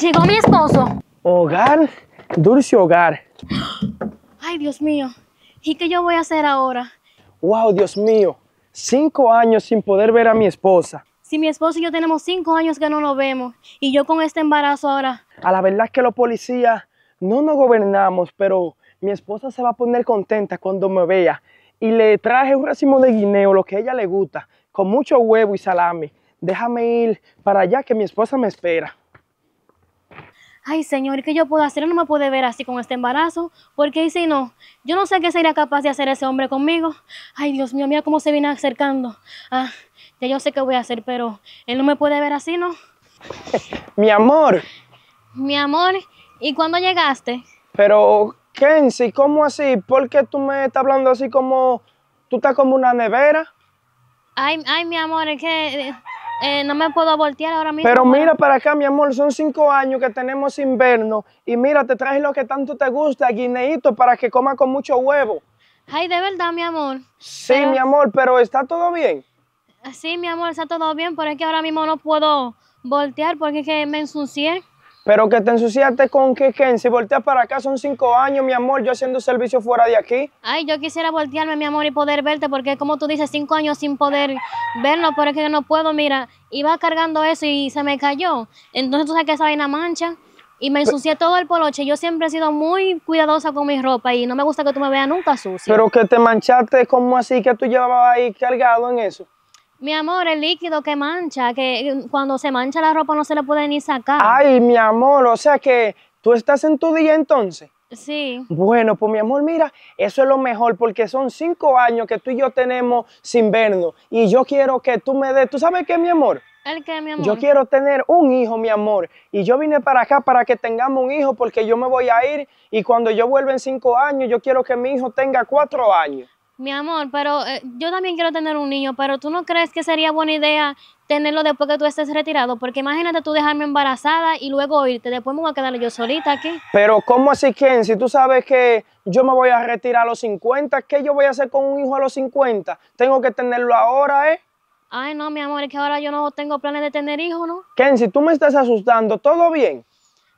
Llegó mi esposo. Hogar, dulce hogar. Ay, Dios mío. ¿Y qué yo voy a hacer ahora? Wow, Dios mío. Cinco años sin poder ver a mi esposa. Si mi esposo y yo tenemos cinco años que no nos vemos, y yo con este embarazo ahora. A la verdad que los policías no nos gobernamos, pero mi esposa se va a poner contenta cuando me vea. Y le traje un racimo de guineo, lo que a ella le gusta, con mucho huevo y salami. Déjame ir para allá que mi esposa me espera ay señor, ¿qué yo puedo hacer? Él no me puede ver así con este embarazo, porque y si no, yo no sé qué sería capaz de hacer ese hombre conmigo. Ay Dios mío, mira cómo se viene acercando. Ah, ya yo sé qué voy a hacer, pero él no me puede ver así, ¿no? Mi amor. Mi amor, ¿y cuándo llegaste? Pero, Kenzie, ¿cómo así? ¿Por qué tú me estás hablando así como... tú estás como una nevera? Ay, ay, mi amor, es que... Eh, eh, no me puedo voltear ahora mismo. Pero mira para acá, mi amor, son cinco años que tenemos invierno Y mira, te traje lo que tanto te gusta, guineito, para que coma con mucho huevo. Ay, de verdad, mi amor. Sí, mi amor, pero ¿está todo bien? Sí, mi amor, está todo bien, pero es que ahora mismo no puedo voltear porque es que me ensucié. Pero que te ensuciaste con que, Ken? si volteas para acá son cinco años, mi amor, yo haciendo servicio fuera de aquí. Ay, yo quisiera voltearme, mi amor, y poder verte, porque como tú dices, cinco años sin poder verlo, pero es que no puedo, mira, iba cargando eso y se me cayó. Entonces tú sabes que esa vaina mancha. Y me ensucié todo el poloche. Yo siempre he sido muy cuidadosa con mi ropa y no me gusta que tú me veas nunca sucia. Pero que te manchaste, como así que tú llevabas ahí cargado en eso? Mi amor, el líquido que mancha, que eh, cuando se mancha la ropa no se le puede ni sacar. Ay, mi amor, o sea que tú estás en tu día entonces. Sí. Bueno, pues mi amor, mira, eso es lo mejor porque son cinco años que tú y yo tenemos sin vernos y yo quiero que tú me des, ¿tú sabes qué, mi amor? ¿El qué, mi amor? Yo quiero tener un hijo, mi amor, y yo vine para acá para que tengamos un hijo porque yo me voy a ir y cuando yo vuelva en cinco años, yo quiero que mi hijo tenga cuatro años. Mi amor, pero eh, yo también quiero tener un niño, pero tú no crees que sería buena idea tenerlo después que tú estés retirado, porque imagínate tú dejarme embarazada y luego irte, después me voy a quedar yo solita aquí. Pero ¿cómo así, Ken? Si tú sabes que yo me voy a retirar a los 50, ¿qué yo voy a hacer con un hijo a los 50? Tengo que tenerlo ahora, ¿eh? Ay, no, mi amor, es que ahora yo no tengo planes de tener hijos, ¿no? Ken, si tú me estás asustando, ¿todo bien?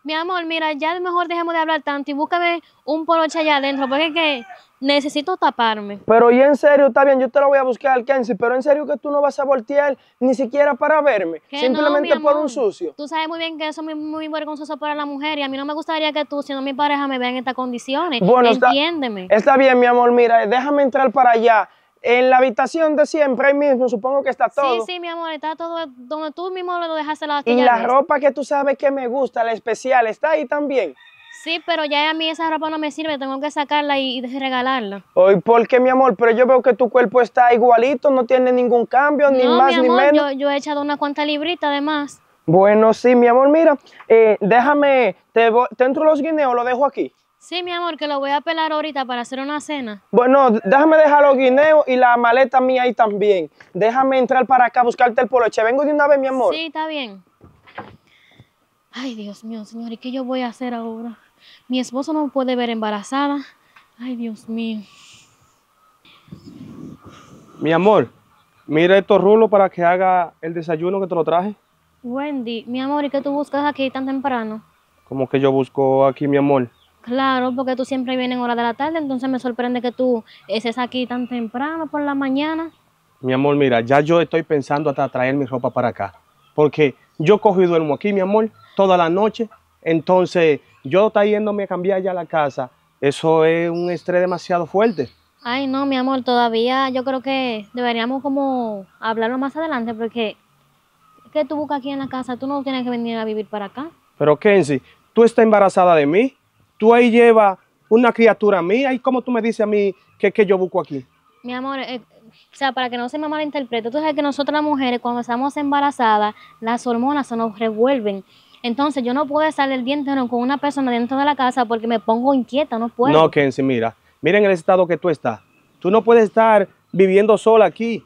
mi amor, mira, ya mejor dejemos de hablar tanto y búscame un poloche allá adentro, porque que necesito taparme. Pero y en serio, está bien, yo te lo voy a buscar al pero en serio que tú no vas a voltear ni siquiera para verme, simplemente por un sucio. Tú sabes muy bien que eso es muy, vergonzoso para la mujer y a mí no me gustaría que tú, sino mi pareja, me vean en estas condiciones. Bueno, entiéndeme. está bien, mi amor, mira, déjame entrar para allá en la habitación de siempre, ahí mismo, supongo que está todo. Sí, sí, mi amor, está todo donde tú mismo lo dejaste la Y la ropa que tú sabes que me gusta, la especial, está ahí también. Sí, pero ya a mí esa ropa no me sirve, tengo que sacarla y, regalarla. Hoy, ¿por qué, mi amor? Pero yo veo que tu cuerpo está igualito, no tiene ningún cambio, ni más mi amor, ni menos. Yo, yo he echado una cuanta librita además. Bueno, sí, mi amor, mira, eh, déjame, te, te entro los guineos, lo dejo aquí. Sí, mi amor, que lo voy a pelar ahorita para hacer una cena. Bueno, déjame dejar los guineos y la maleta mía ahí también. Déjame entrar para acá a buscarte el poloche. Vengo de una vez, mi amor. Sí, está bien. Ay, Dios mío, señor, ¿y qué yo voy a hacer ahora? Mi esposo no puede ver embarazada. Ay, Dios mío. Mi amor, mira estos rulos para que haga el desayuno que te lo traje. Wendy, mi amor, ¿y qué tú buscas aquí tan temprano? Como que yo busco aquí, mi amor? Claro, porque tú siempre vienes en hora de la tarde, entonces me sorprende que tú estés aquí tan temprano por la mañana. Mi amor, mira, ya yo estoy pensando hasta traer mi ropa para acá, porque yo cojo y duermo aquí, mi amor, toda la noche, entonces yo está yéndome a cambiar ya la casa, eso es un estrés demasiado fuerte. Ay, no, mi amor, todavía yo creo que deberíamos como hablarlo más adelante, porque que tú buscas aquí en la casa? Tú no tienes que venir a vivir para acá. Pero Kenzie, tú estás embarazada de mí tú ahí llevas una criatura mía y como tú me dices a mí qué que yo busco aquí. Mi amor, eh, o sea, para que no se me malinterprete, tú sabes que nosotras las mujeres cuando estamos embarazadas, las hormonas se nos revuelven. Entonces yo no puedo estar el día entero con una persona dentro de la casa porque me pongo inquieta, no puedo. No, Kenzie, mira, en el estado que tú estás. Tú no puedes estar viviendo sola aquí.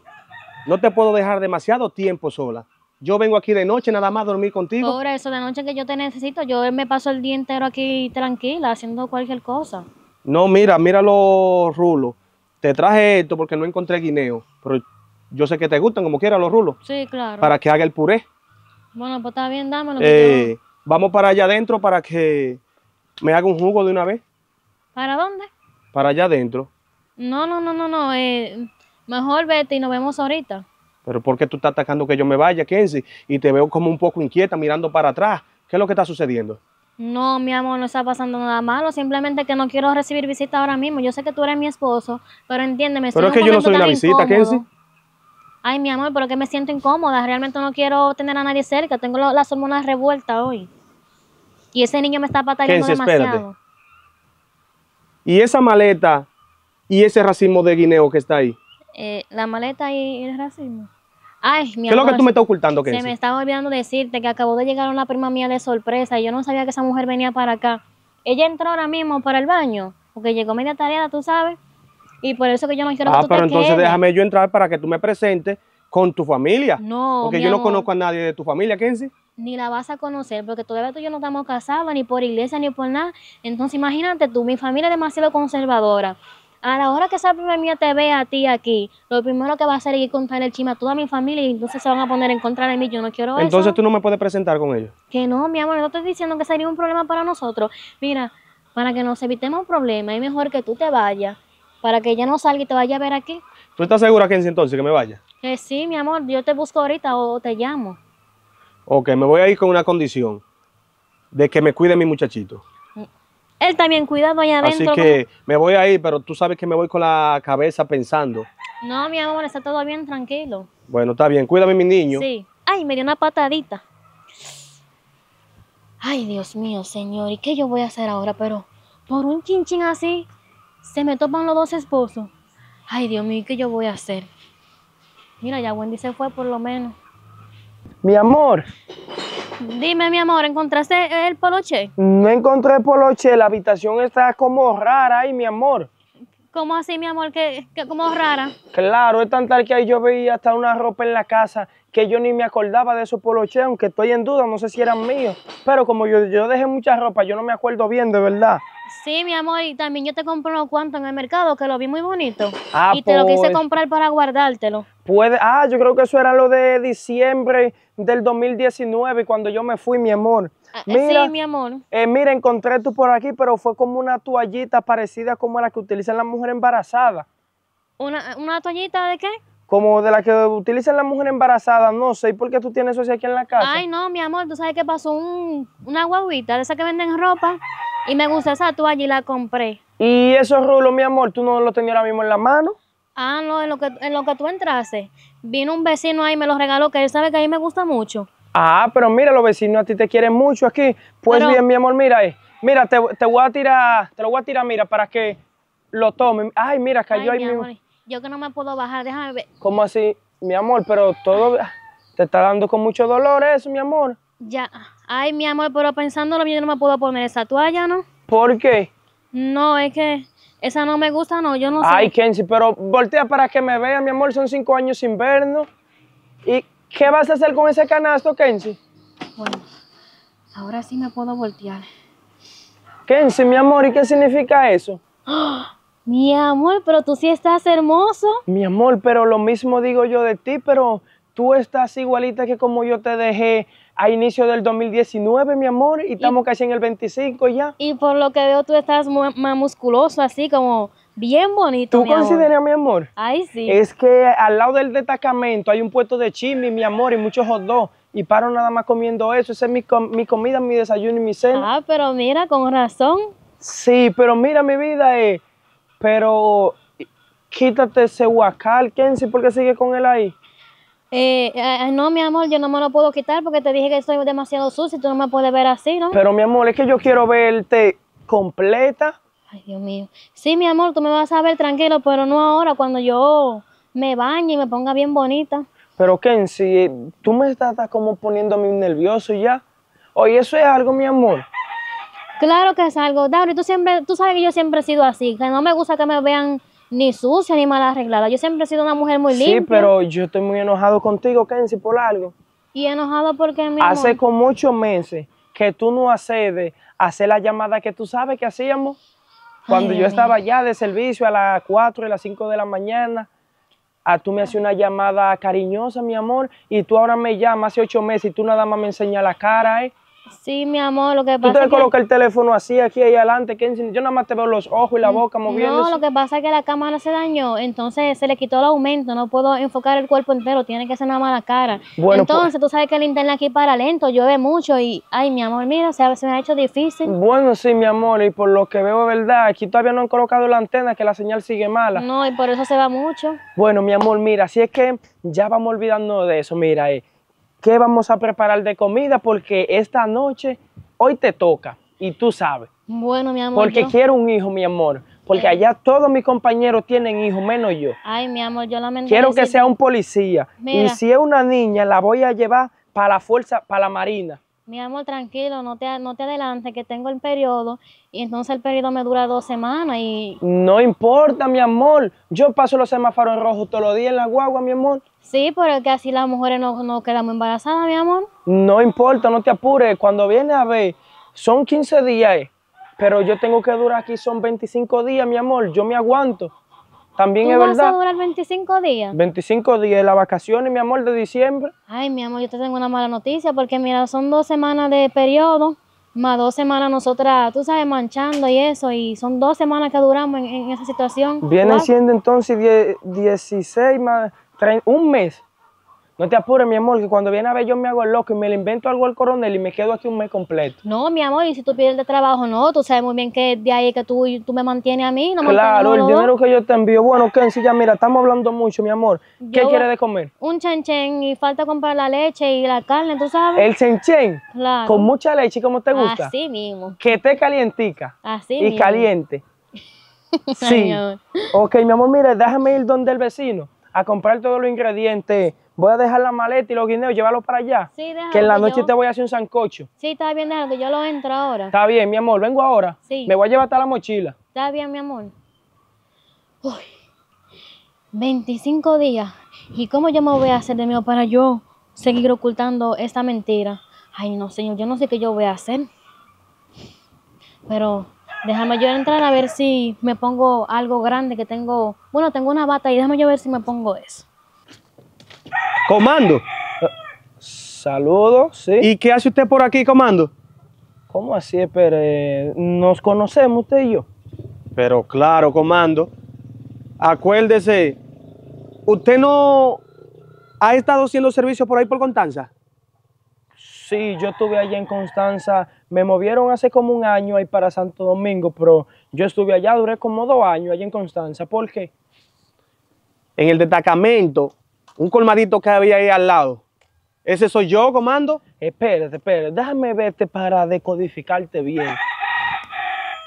No te puedo dejar demasiado tiempo sola. Yo vengo aquí de noche nada más dormir contigo. Ahora eso, de noche que yo te necesito, yo me paso el día entero aquí tranquila, haciendo cualquier cosa. No, mira, mira los rulos. Te traje esto porque no encontré guineo, pero yo sé que te gustan como quiera los rulos. Sí, claro. Para que haga el puré. Bueno, pues está bien, dámelo. Eh, Vamos para allá adentro para que me haga un jugo de una vez. ¿Para dónde? Para allá adentro. No, no, no, no, no. Eh, mejor vete y nos vemos ahorita. Pero ¿por qué tú estás atacando que yo me vaya, Kenzie? Y te veo como un poco inquieta mirando para atrás. ¿Qué es lo que está sucediendo? No, mi amor, no está pasando nada malo. Simplemente que no quiero recibir visita ahora mismo. Yo sé que tú eres mi esposo, pero entiéndeme. Pero es que yo no soy una visita, incómodo. Ay, mi amor, pero que me siento incómoda. Realmente no quiero tener a nadie cerca. Tengo las hormonas revueltas hoy. Y ese niño me está batallando demasiado. Espérate. ¿Y esa maleta y ese racismo de guineo que está ahí? Eh, la maleta y el racismo? Ay, mi ¿Qué es lo que tú me estás ocultando, Kenzie? Se me estaba olvidando decirte que acabó de llegar una prima mía de sorpresa y yo no sabía que esa mujer venía para acá. Ella entró ahora mismo para el baño porque llegó media tarea, tú sabes, y por eso que yo no quiero ah, pero entonces déjame yo entrar para que tú me presentes con tu familia. No, Porque yo no conozco a nadie de tu familia, Kenzie. Ni la vas a conocer, porque todavía tú y yo no estamos casados, ni por iglesia, ni por nada. Entonces imagínate tú, mi familia es demasiado conservadora a la hora que esa prima mía te vea a ti aquí, lo primero que va a hacer es ir contar el chisme a toda mi familia y entonces se van a poner en contra de mí. Yo no quiero entonces, eso. Entonces tú no me puedes presentar con ellos. Que no, mi amor, no estoy diciendo que sería un problema para nosotros. Mira, para que nos evitemos un problema, es mejor que tú te vayas, para que ella no salga y te vaya a ver aquí. ¿Tú estás segura, que entonces, que me vaya? Que sí, mi amor, yo te busco ahorita o te llamo. Ok, me voy a ir con una condición, de que me cuide mi muchachito. Él también cuidado allá adentro. Así que me voy a ir, pero tú sabes que me voy con la cabeza pensando. No, mi amor, está todo bien, tranquilo. Bueno, está bien. Cuídame, mi niño. Sí. Ay, me dio una patadita. Ay, Dios mío, señor. ¿Y qué yo voy a hacer ahora? Pero por un chinchín así, se me topan los dos esposos. Ay, Dios mío, ¿y qué yo voy a hacer? Mira, ya Wendy se fue por lo menos. Mi amor, Dime, mi amor, ¿encontraste el poloche? No encontré el poloche, la habitación está como rara ahí, mi amor. ¿Cómo así, mi amor? que como rara? Claro, es tan tal que ahí yo veía hasta una ropa en la casa que yo ni me acordaba de esos poloches, aunque estoy en duda, no sé si eran míos. Pero como yo, yo dejé mucha ropa, yo no me acuerdo bien, de verdad. Sí, mi amor, y también yo te compré unos cuantos en el mercado que lo vi muy bonito. Ah, y te lo quise pues. comprar para guardártelo. Puede, ah, yo creo que eso era lo de diciembre del 2019, cuando yo me fui, mi amor. Ah, eh, sí, mi amor. Eh, mira, encontré tú por aquí, pero fue como una toallita parecida como la que utilizan las mujeres embarazadas. ¿Una, ¿Una toallita de qué? como de la que utilizan las mujeres embarazadas, no sé, por qué tú tienes eso aquí en la casa? Ay, no, mi amor, tú sabes que pasó un, una guaguita de esas que venden ropa y me gusta esa tú allí la compré. ¿Y esos rulos, mi amor, tú no los tenías ahora mismo en la mano? Ah, no, en lo que, en lo que tú entraste, vino un vecino ahí y me lo regaló, que él sabe que a mí me gusta mucho. Ah, pero mira, los vecinos a ti te quieren mucho aquí. Pues bien, mi amor, mira eh, Mira, te, te, voy a tirar, te lo voy a tirar, mira, para que lo tome. Ay, mira, cayó ahí mi yo que no me puedo bajar, déjame ver. ¿Cómo así? Mi amor, pero todo te está dando con mucho dolor eso, mi amor. Ya, ay, mi amor, pero pensándolo yo no me puedo poner esa toalla, ¿no? ¿Por qué? No, es que esa no me gusta, no, yo no sé. Ay, Kenzie, pero voltea para que me vea, mi amor, son cinco años sin vernos. ¿Y qué vas a hacer con ese canasto, Kenzie? Bueno, ahora sí me puedo voltear. Kenzie, mi amor, ¿y qué significa eso? ¡Ah! Mi amor, pero tú sí estás hermoso. Mi amor, pero lo mismo digo yo de ti, pero tú estás igualita que como yo te dejé a inicio del 2019, mi amor, y estamos casi en el 25 ya. Y por lo que veo, tú estás más musculoso, así como bien bonito. ¿Tú consideras, mi amor? Ay, sí. Es que al lado del destacamento hay un puesto de chimi, mi amor, y muchos hot dogs. Y paro nada más comiendo eso. Esa es mi, mi comida, mi desayuno y mi cena. Ah, pero mira, con razón. Sí, pero mira, mi vida, eh pero quítate ese huacal, Kenzie, porque sigue con él ahí? Eh, eh, no, mi amor, yo no me lo puedo quitar porque te dije que soy demasiado sucio y tú no me puedes ver así, ¿no? Pero, mi amor, es que yo quiero verte completa. Ay, Dios mío. Sí, mi amor, tú me vas a ver tranquilo, pero no ahora, cuando yo me bañe y me ponga bien bonita. Pero, Kenzie, tú me estás como poniendo a mí nervioso ya. Oye, eso es algo, mi amor. Claro que es algo, tú siempre, tú sabes que yo siempre he sido así, que no me gusta que me vean ni sucia ni mal arreglada. Yo siempre he sido una mujer muy limpia. Sí, pero yo estoy muy enojado contigo, Kenzie, por algo. Y enojado porque mi Hace como ocho meses que tú no accedes a hacer la llamada que tú sabes que hacíamos. Cuando yo estaba ya de servicio a las 4 y las 5 de la mañana, a tú me hacías una llamada cariñosa, mi amor, y tú ahora me llamas hace ocho meses y tú nada más me enseñas la cara, ¿eh? Sí, mi amor, lo que pasa. Tú te colocas el teléfono así, aquí, ahí adelante. yo nada más te veo los ojos y la mm, boca moviendo. No, lo que pasa es que la cámara se dañó, entonces se le quitó el aumento. No puedo enfocar el cuerpo entero, tiene que ser nada más la cara. Bueno, pues- entonces tú sabes que el internet aquí para lento, llueve mucho y, ay, mi amor, mira, se, me ha hecho difícil. Bueno, sí, mi amor, y por lo que veo, verdad, aquí todavía no han colocado la antena, que la señal sigue mala. No, y por eso se va mucho. Bueno, mi amor, mira, así es que ya vamos olvidando de eso. Mira, ahí. Eh qué vamos a preparar de comida porque esta noche, hoy te toca y tú sabes. Bueno, mi amor. Porque quiero un hijo, mi amor. Porque eh. allá todos mis compañeros tienen hijos, menos yo. Ay, mi amor, yo lamento. Quiero que sea un policía. Y si es una niña, la voy a llevar para la fuerza, para la marina mi amor, tranquilo, no te, no te adelantes, que tengo el periodo. Y entonces el periodo me dura dos semanas y... No importa, mi amor. Yo paso los semáforos rojos todos los días en la guagua, mi amor. Sí, pero es que así las mujeres no, no quedamos embarazadas, mi amor. No importa, no te apures. Cuando vienes a ver, son 15 días, eh. pero yo tengo que durar aquí, son 25 días, mi amor. Yo me aguanto. También ¿Tú es verdad. a durar 25 días? 25 días, las vacaciones, mi amor, de diciembre. Ay, mi amor, yo te tengo una mala noticia, porque mira, son dos semanas de periodo, más dos semanas nosotras, tú sabes, manchando y eso, y son dos semanas que duramos en, esa situación. Viene siendo entonces 16 más, un mes. No te apures, mi amor, que cuando viene a ver yo me hago el loco y me le invento algo al coronel y me quedo aquí un mes completo. No, mi amor, y si tú pierdes trabajo, no, tú sabes muy bien que de ahí que tú, tú me mantienes a mí. No claro, el dinero que yo te envío. Bueno, Kenzie, ya mira, estamos hablando mucho, mi amor. ¿Qué quieres de comer? Un chenchen y falta comprar la leche y la carne, ¿tú sabes? El chenchen. Claro. Con mucha leche, como te gusta? Así mismo. Que te calientica. Así y mismo. Y caliente. sí. ok, mi amor, mira, déjame ir donde el vecino a comprar todos los ingredientes voy a dejar la maleta y los guineos, llévalos para allá. Sí, Que en la noche te voy a hacer un sancocho. Sí, está bien, déjalo, yo lo entro ahora. Está bien, mi amor, vengo ahora. Sí. Me voy a llevar hasta la mochila. Está bien, mi amor. Uy, 25 días. ¿Y cómo yo me voy a hacer de mí para yo seguir ocultando esta mentira? Ay, no, señor, yo no sé qué yo voy a hacer. Pero déjame yo entrar a ver si me pongo algo grande que tengo. Bueno, tengo una bata y déjame yo ver si me pongo eso. Comando. Saludos, sí. ¿Y qué hace usted por aquí, comando? ¿Cómo así, Pero ¿Nos conocemos usted y yo? Pero claro, comando. Acuérdese, ¿usted no ha estado haciendo servicio por ahí por Constanza? Sí, yo estuve allá en Constanza. Me movieron hace como un año ahí para Santo Domingo, pero yo estuve allá, duré como dos años allá en Constanza. ¿Por qué? En el destacamento un colmadito que había ahí al lado. ¿Ese soy yo, comando? Espérate, espérate, déjame verte para decodificarte bien.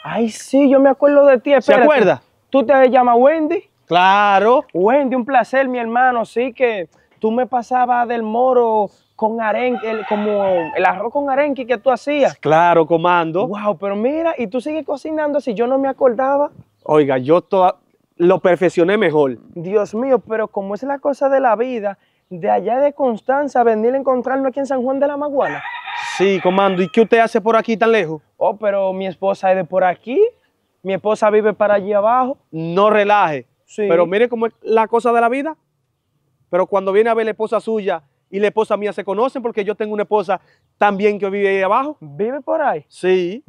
Ay, sí, yo me acuerdo de ti, ¿Se acuerda? ¿Tú te llamas Wendy? Claro. Wendy, un placer, mi hermano, sí que tú me pasabas del moro con arenque, como el arroz con arenque que tú hacías. Claro, comando. Wow, pero mira, y tú sigues cocinando si yo no me acordaba. Oiga, yo toda, lo perfeccioné mejor. Dios mío, pero como es la cosa de la vida, de allá de Constanza, venir a encontrarnos aquí en San Juan de la Maguana. Sí, comando. ¿Y qué usted hace por aquí tan lejos? Oh, pero mi esposa es de por aquí. Mi esposa vive para allí abajo. No relaje. Sí. Pero mire cómo es la cosa de la vida. Pero cuando viene a ver la esposa suya y la esposa mía se conocen porque yo tengo una esposa también que vive ahí abajo. ¿Vive por ahí? Sí.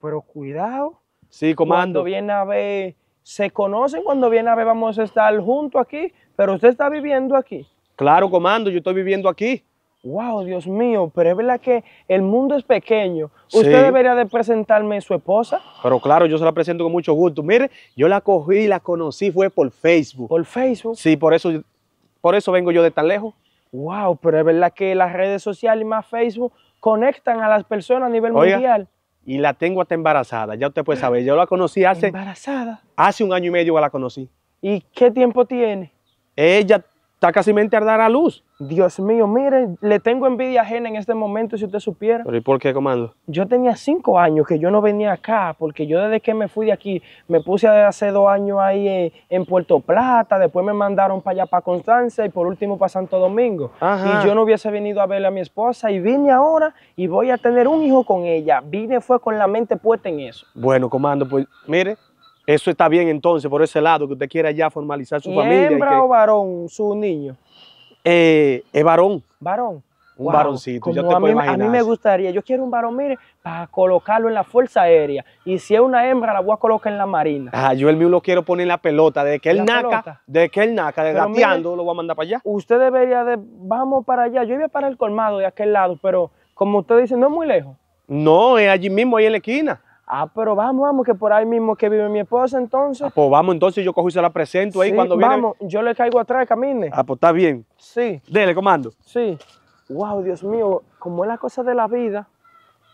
pero cuidado. Sí, comando. Cuando viene a ver se conocen cuando viene a ver, vamos a estar juntos aquí, pero usted está viviendo aquí. Claro, comando, yo estoy viviendo aquí. Wow, Dios mío, pero es verdad que el mundo es pequeño. Usted debería de presentarme su esposa. Pero claro, yo se la presento con mucho gusto. Mire, yo la cogí, la conocí, fue por Facebook. ¿Por Facebook? Sí, por eso, por eso vengo yo de tan lejos. Wow, pero es verdad que las redes sociales y más Facebook conectan a las personas a nivel mundial y la tengo hasta embarazada. Ya usted puede saber, yo la conocí hace... ¿Embarazada? Hace un año y medio la conocí. ¿Y qué tiempo tiene? Ella Está casi mente a dar a luz. Dios mío, mire, le tengo envidia ajena en este momento si usted supiera. ¿Pero y por qué, comando? Yo tenía cinco años que yo no venía acá, porque yo desde que me fui de aquí, me puse hace dos años ahí en, Puerto Plata, después me mandaron para allá, para Constancia, y por último para Santo Domingo. Y yo no hubiese venido a verle a mi esposa, y vine ahora y voy a tener un hijo con ella. Vine fue con la mente puesta en eso. Bueno, comando, pues mire, eso está bien entonces por ese lado, que usted quiera ya formalizar su familia. ¿Hembra o varón su niño? Eh, es varón. ¿Varón? Un varoncito, ya te a, mí, a mí me gustaría, yo quiero un varón, mire, para colocarlo en la Fuerza Aérea. Y si es una hembra, la voy a colocar en la Marina. Ah, yo el mío lo quiero poner en la pelota. Desde que él naca, desde que él naca, gateando, lo voy a mandar para allá. Usted debería de, vamos para allá. Yo iba para el colmado de aquel lado, pero como usted dice, no es muy lejos. No, es allí mismo, ahí en la esquina. Ah, pero vamos, vamos, que por ahí mismo que vive mi esposa entonces. Ah, pues vamos entonces, yo cojo y se la presento ahí cuando viene. Vamos, yo le caigo atrás, camine. Ah, pues está bien. Sí. Dele, comando. Sí. Wow, Dios mío, como es la cosa de la vida.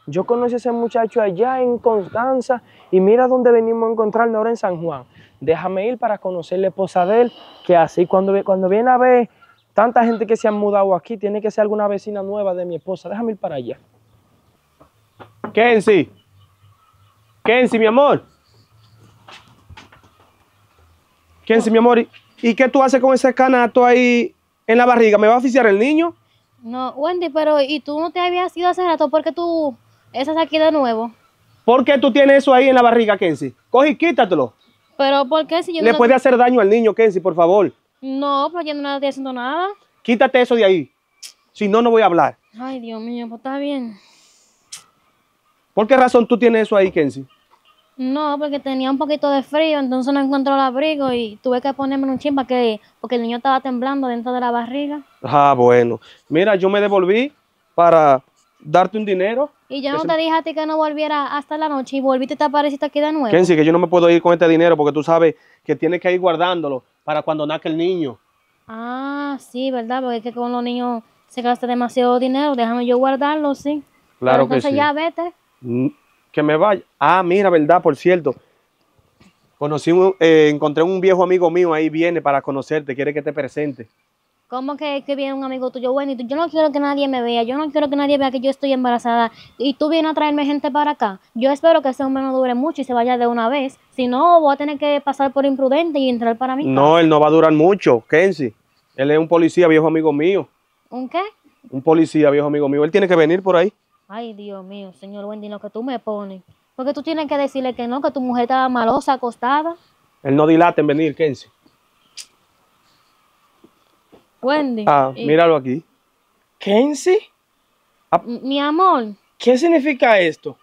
Yo conocí a ese muchacho allá en Constanza y mira dónde venimos a encontrarnos ahora en San Juan. Déjame ir para conocer la esposa de él, que así cuando, cuando viene a ver tanta gente que se ha mudado aquí, tiene que ser alguna vecina nueva de mi esposa. Déjame ir para allá. Sí. ¿Kensi, mi amor. ¿Kensi, mi amor, ¿y qué tú haces con ese canato ahí en la barriga? ¿Me va a oficiar el niño? No, Wendy, pero ¿y tú no te habías ido hace rato? ¿Por qué tú estás aquí de nuevo? ¿Por qué tú tienes eso ahí en la barriga, Kensi? Coge y quítatelo. Pero ¿por qué si yo Le puede hacer daño al niño, Kensi, por favor. No, pero yo no estoy haciendo nada. Quítate eso de ahí. Si no, no voy a hablar. Ay, Dios mío, pues está bien. ¿Por qué razón tú tienes eso ahí, Kensi? No, porque tenía un poquito de frío, entonces no encontró el abrigo y tuve que ponerme un chin que, porque el niño estaba temblando dentro de la barriga. Ah, bueno. Mira, yo me devolví para darte un dinero. Y yo no te dije a ti que no volviera hasta la noche y volviste y te apareciste aquí de nuevo. que yo no me puedo ir con este dinero porque tú sabes que tienes que ir guardándolo para cuando nazca el niño. Ah, sí, ¿verdad? Porque es que con los niños se gasta demasiado dinero. Déjame yo guardarlo, sí. Claro que sí. ya vete. Mm que me vaya. Ah, mira, verdad, por cierto. Conocí un, eh, encontré un viejo amigo mío ahí, viene para conocerte, quiere que te presente. ¿Cómo que, viene un amigo tuyo? Bueno, yo no quiero que nadie me vea, yo no quiero que nadie vea que yo estoy embarazada y tú vienes a traerme gente para acá. Yo espero que ese hombre no dure mucho y se vaya de una vez. Si no, voy a tener que pasar por imprudente y entrar para mí. No, él no va a durar mucho, Kenzie. Él es un policía, viejo amigo mío. ¿Un qué? Un policía, viejo amigo mío. Él tiene que venir por ahí. Ay, Dios mío, señor Wendy, lo que tú me pones. Porque tú tienes que decirle que no, que tu mujer estaba malosa, acostada. Él no dilate en venir, Kenzie. Wendy. Ah, míralo aquí. ¿Kenzie? Ah. Mi amor. ¿Qué significa esto?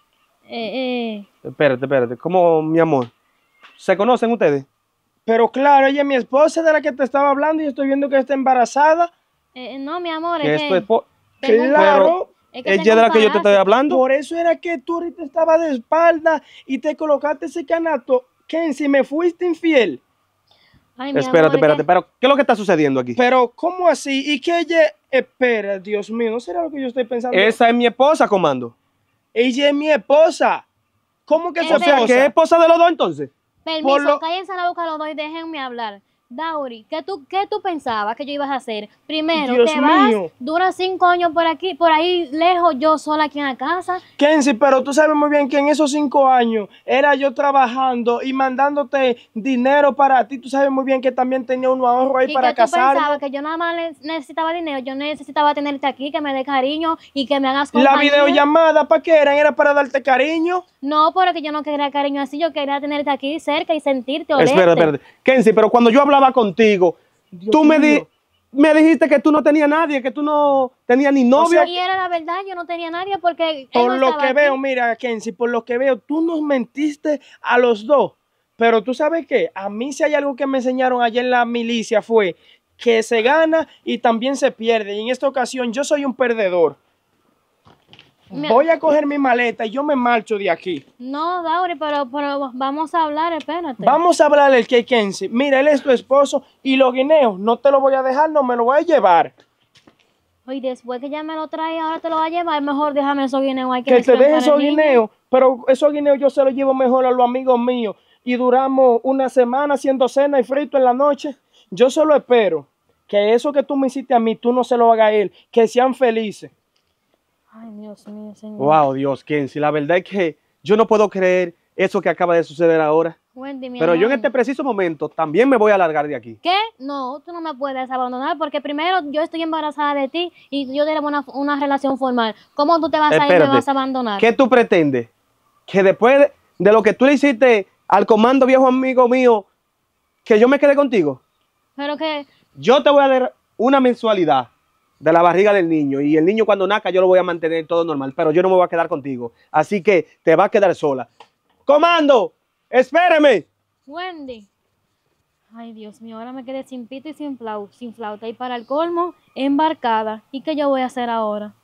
Eh, eh. Espérate, espérate. ¿Cómo, mi amor? ¿Se conocen ustedes? Pero claro, ella es mi esposa de la que te estaba hablando y estoy viendo que está embarazada. Eh, eh, no, mi amor, es, que... Claro, es que ella de la que yo te estoy hablando. Por eso era que tú ahorita estabas de espalda y te colocaste ese canato. Ken, si me fuiste infiel. Ay, espérate, espérate, pero ¿qué es lo que está sucediendo aquí? Pero, ¿cómo así? ¿Y qué ella espera? Dios mío, ¿no será lo que yo estoy pensando? Esa es mi esposa, comando. Ella es mi esposa. ¿Cómo que es O sea, ¿qué esposa de los dos entonces? Permiso, lo... cállense la boca los dos y déjenme hablar. Dauri, ¿qué tú, qué tú pensabas que yo ibas a hacer? Primero, te vas, dura cinco años por aquí, por ahí lejos, yo sola aquí en la casa. Kensi, pero tú sabes muy bien que en esos cinco años era yo trabajando y mandándote dinero para ti. Tú sabes muy bien que también tenía un ahorro ahí ¿Y para casar. tú pensabas que yo nada más necesitaba dinero, yo necesitaba tenerte aquí, que me dé cariño y que me hagas compañía. ¿La videollamada para qué era? ¿Era para darte cariño? No, porque yo no quería cariño así, yo quería tenerte aquí cerca y sentirte, o. Espera, espera. Kenzie, pero cuando yo hablaba contigo. tú me, me dijiste que tú no tenías nadie, que tú no tenías ni novia y era la verdad, yo no tenía nadie porque. Por lo que veo, mira, Kenzie, por lo que veo, tú nos mentiste a los dos. Pero tú sabes qué, a mí si hay algo que me enseñaron ayer en la milicia fue que se gana y también se pierde. Y en esta ocasión yo soy un perdedor voy a coger mi maleta y yo me marcho de aquí. No, Dauri, pero, pero vamos a hablar, espérate. Vamos a hablar el que Mira, él es tu esposo y los guineos no te lo voy a dejar, no me lo voy a llevar. Y después que ya me lo trae, ahora te lo va a llevar, mejor déjame esos guineos. que, te deje esos guineos, pero esos guineos yo se los llevo mejor a los amigos míos. Y duramos una semana haciendo cena y frito en la noche. Yo solo espero que eso que tú me hiciste a mí, tú no se lo haga a él, que sean felices. Ay, Dios mío, Señor. Wow, Dios, Kenzie. La verdad es que yo no puedo creer eso que acaba de suceder ahora. Pero yo en este preciso momento también me voy a largar de aquí. ¿Qué? No, tú no me puedes abandonar porque primero yo estoy embarazada de ti y yo tengo una, relación formal. ¿Cómo tú te vas a ir y me vas a abandonar? ¿Qué tú pretendes? Que después de, lo que tú le hiciste al comando viejo amigo mío, que yo me quede contigo. Pero que... Yo te voy a dar una mensualidad de la barriga del niño. Y el niño cuando nazca yo lo voy a mantener todo normal, pero yo no me voy a quedar contigo. Así que te vas a quedar sola. Comando, espéreme. Wendy. Ay, Dios mío, ahora me quedé sin pito y sin, sin flauta. Y para el colmo, embarcada. ¿Y qué yo voy a hacer ahora?